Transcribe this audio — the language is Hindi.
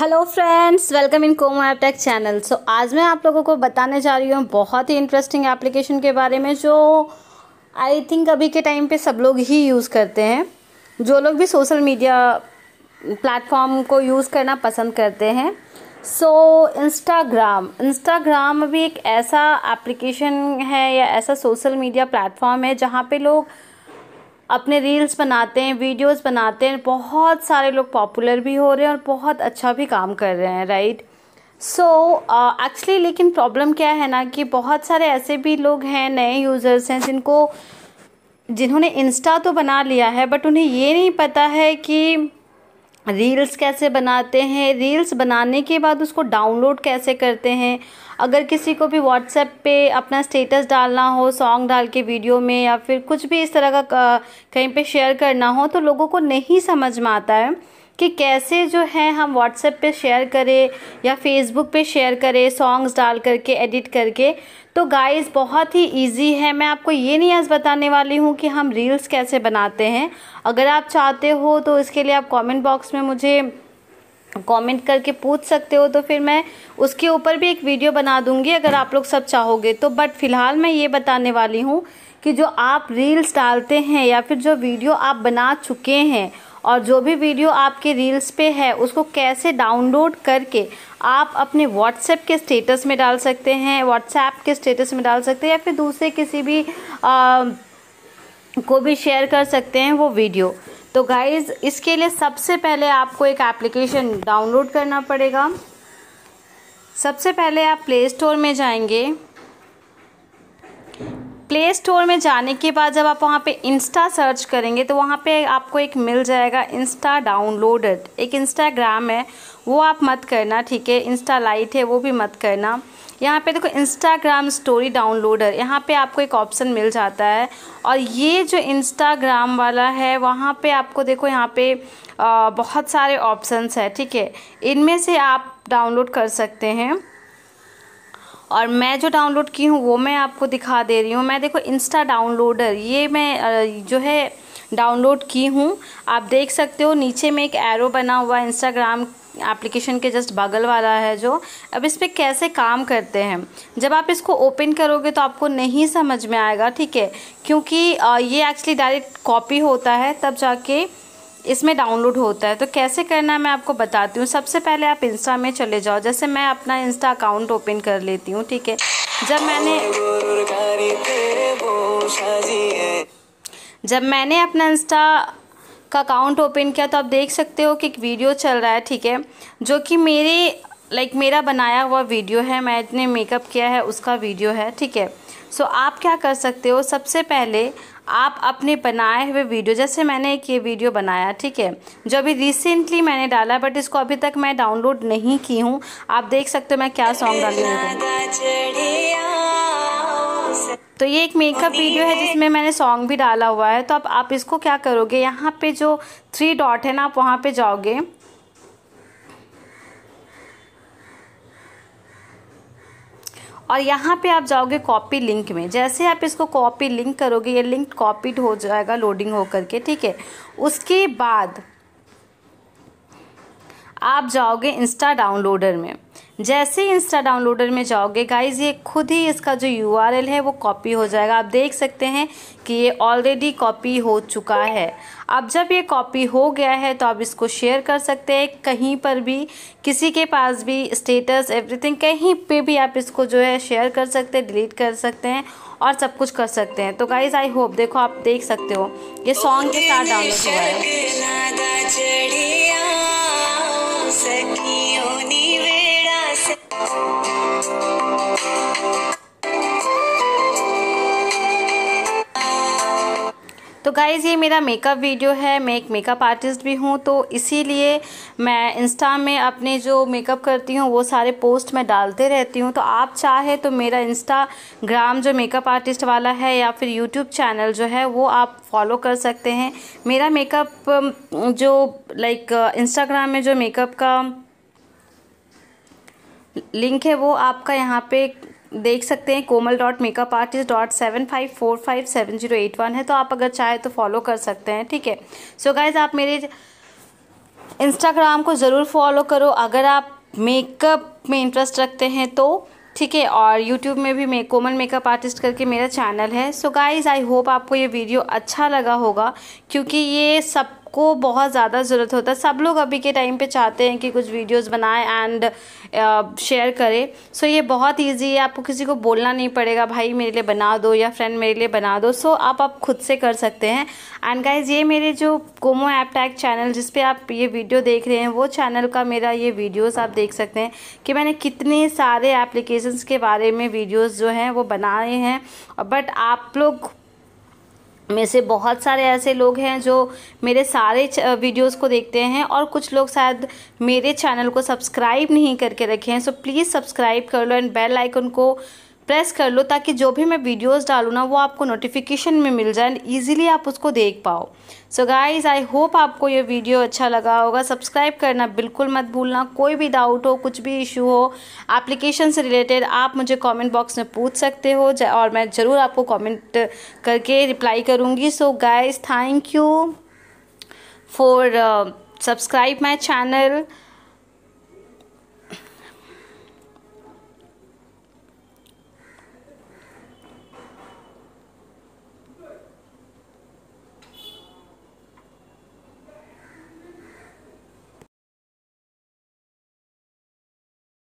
हेलो फ्रेंड्स वेलकम इन कोमो ऐप टेक चैनल सो आज मैं आप लोगों को बताने जा रही हूँ बहुत ही इंटरेस्टिंग एप्लीकेशन के बारे में जो आई थिंक अभी के टाइम पे सब लोग ही यूज़ करते हैं जो लोग भी सोशल मीडिया प्लेटफॉर्म को यूज़ करना पसंद करते हैं सो इंस्टाग्राम इंस्टाग्राम अभी एक ऐसा एप्लीकेशन है या ऐसा सोशल मीडिया प्लेटफॉर्म है जहाँ पे लोग अपने रील्स बनाते हैं वीडियोस बनाते हैं बहुत सारे लोग पॉपुलर भी हो रहे हैं और बहुत अच्छा भी काम कर रहे हैं राइट सो एक्चुअली लेकिन प्रॉब्लम क्या है ना कि बहुत सारे ऐसे भी लोग हैं नए यूज़र्स हैं जिनको जिन्होंने इंस्टा तो बना लिया है बट उन्हें ये नहीं पता है कि रील्स कैसे बनाते हैं रील्स बनाने के बाद उसको डाउनलोड कैसे करते हैं अगर किसी को भी व्हाट्सएप पे अपना स्टेटस डालना हो सॉन्ग डाल के वीडियो में या फिर कुछ भी इस तरह का कहीं पे शेयर करना हो तो लोगों को नहीं समझ में आता है कि कैसे जो है हम व्हाट्सएप पे शेयर करें या फेसबुक पे शेयर करें सॉन्ग्स डाल करके एडिट करके तो गाइस बहुत ही इजी है मैं आपको ये नहीं आज बताने वाली हूँ कि हम रील्स कैसे बनाते हैं अगर आप चाहते हो तो इसके लिए आप कमेंट बॉक्स में मुझे कमेंट करके पूछ सकते हो तो फिर मैं उसके ऊपर भी एक वीडियो बना दूंगी अगर आप लोग सब चाहोगे तो बट फिलहाल मैं ये बताने वाली हूँ कि जो आप रील्स डालते हैं या फिर जो वीडियो आप बना चुके हैं और जो भी वीडियो आपके रील्स पे है उसको कैसे डाउनलोड करके आप अपने व्हाट्सएप के स्टेटस में डाल सकते हैं व्हाट्सएप के स्टेटस में डाल सकते हैं या फिर दूसरे किसी भी आ, को भी शेयर कर सकते हैं वो वीडियो तो गाइज़ इसके लिए सबसे पहले आपको एक एप्लीकेशन डाउनलोड करना पड़ेगा सबसे पहले आप प्ले स्टोर में जाएंगे प्ले स्टोर में जाने के बाद जब आप वहाँ पे इंस्टा सर्च करेंगे तो वहाँ पे आपको एक मिल जाएगा इंस्टा डाउनलोडेड एक इंस्टाग्राम है वो आप मत करना ठीक है इंस्टा लाइट है वो भी मत करना यहाँ पे देखो इंस्टाग्राम स्टोरी डाउनलोडर यहाँ पे आपको एक ऑप्शन मिल जाता है और ये जो इंस्टाग्राम वाला है वहाँ पे आपको देखो यहाँ पे आ, बहुत सारे ऑप्शंस है ठीक है इनमें से आप डाउनलोड कर सकते हैं और मैं जो डाउनलोड की हूँ वो मैं आपको दिखा दे रही हूँ मैं देखो इंस्टा डाउनलोडर ये मैं जो है डाउनलोड की हूँ आप देख सकते हो नीचे में एक एरो बना हुआ इंस्टाग्राम एप्लीकेशन के जस्ट बगल वाला है जो अब इस पर कैसे काम करते हैं जब आप इसको ओपन करोगे तो आपको नहीं समझ में आएगा ठीक है क्योंकि ये एक्चुअली डायरेक्ट कॉपी होता है तब जाके इसमें डाउनलोड होता है तो कैसे करना है मैं आपको बताती हूँ सबसे पहले आप इंस्टा में चले जाओ जैसे मैं अपना इंस्टा अकाउंट ओपन कर लेती हूँ ठीक है जब मैंने जब मैंने अपना इंस्टा का अकाउंट ओपन किया तो आप देख सकते हो कि एक वीडियो चल रहा है ठीक है जो कि मेरे लाइक मेरा बनाया हुआ वीडियो है मैंने मेकअप किया है उसका वीडियो है ठीक है सो आप क्या कर सकते हो सबसे पहले आप अपने बनाए हुए वीडियो जैसे मैंने एक ये वीडियो बनाया ठीक है जो अभी रिसेंटली मैंने डाला बट इसको अभी तक मैं डाउनलोड नहीं की हूँ आप देख सकते हो मैं क्या सॉन्ग डाली हूँ तो ये एक मेकअप वीडियो है जिसमें मैंने सॉन्ग भी डाला हुआ है तो अब आप इसको क्या करोगे यहाँ पे जो थ्री डॉट है ना आप वहाँ पे जाओगे और यहाँ पे आप जाओगे कॉपी लिंक में जैसे आप इसको कॉपी लिंक करोगे ये लिंक कॉपीड हो जाएगा लोडिंग हो करके ठीक है उसके बाद आप जाओगे इंस्टा डाउनलोडर में जैसे ही इंस्टा डाउनलोडर में जाओगे गाइज ये खुद ही इसका जो यू है वो कॉपी हो जाएगा आप देख सकते हैं कि ये ऑलरेडी कॉपी हो चुका है अब जब ये कॉपी हो गया है तो आप इसको शेयर कर सकते हैं कहीं पर भी किसी के पास भी स्टेटस एवरीथिंग कहीं पे भी आप इसको जो है शेयर कर सकते हैं डिलीट कर सकते हैं और सब कुछ कर सकते हैं तो गाइज आई होप देखो आप देख सकते हो ये सॉन्ग के साथ डाउनलोड हुआ है तो गाइज़ ये मेरा मेकअप वीडियो है मैं एक मेकअप आर्टिस्ट भी हूँ तो इसीलिए मैं इंस्टा में अपने जो मेकअप करती हूँ वो सारे पोस्ट मैं डालते रहती हूँ तो आप चाहे तो मेरा इंस्टाग्राम जो मेकअप आर्टिस्ट वाला है या फिर यूट्यूब चैनल जो है वो आप फॉलो कर सकते हैं मेरा मेकअप जो लाइक इंस्टाग्राम में जो मेकअप का लिंक है वो आपका यहाँ पे देख सकते हैं Komal dot makeup artist dot seven five four five seven zero eight one है तो आप अगर चाहे तो फॉलो कर सकते हैं ठीक है सो गाइज आप मेरे इंस्टाग्राम को ज़रूर फॉलो करो अगर आप मेकअप में इंटरेस्ट रखते हैं तो ठीक है और यूट्यूब में भी मे कोमल मेकअप आर्टिस्ट करके मेरा चैनल है सो गाइज़ आई होप आपको ये वीडियो अच्छा लगा होगा क्योंकि ये सब को बहुत ज़्यादा ज़रूरत होता है सब लोग अभी के टाइम पे चाहते हैं कि कुछ वीडियोस बनाएं एंड शेयर करें सो ये बहुत इजी है आपको किसी को बोलना नहीं पड़ेगा भाई मेरे लिए बना दो या फ्रेंड मेरे लिए बना दो सो आप आप खुद से कर सकते हैं एंड गाइज ये मेरे जो कोमो ऐप टैग चैनल जिस पर आप ये वीडियो देख रहे हैं वो चैनल का मेरा ये वीडियोज़ आप देख सकते हैं कि मैंने कितने सारे एप्लीकेशन के बारे में वीडियोज़ जो हैं वो बनाए हैं बट आप लोग में से बहुत सारे ऐसे लोग हैं जो मेरे सारे वीडियोस को देखते हैं और कुछ लोग शायद मेरे चैनल को सब्सक्राइब नहीं करके रखे हैं सो प्लीज़ सब्सक्राइब कर लो एंड बेल आइकन को प्रेस कर लो ताकि जो भी मैं वीडियोस डालूँ ना वो आपको नोटिफिकेशन में मिल जाए इजीली आप उसको देख पाओ सो गाइस आई होप आपको ये वीडियो अच्छा लगा होगा सब्सक्राइब करना बिल्कुल मत भूलना कोई भी डाउट हो कुछ भी इशू हो एप्लीकेशन से रिलेटेड आप मुझे कमेंट बॉक्स में पूछ सकते हो और मैं ज़रूर आपको कमेंट करके रिप्लाई करूँगी so guys thank you for subscribe my channel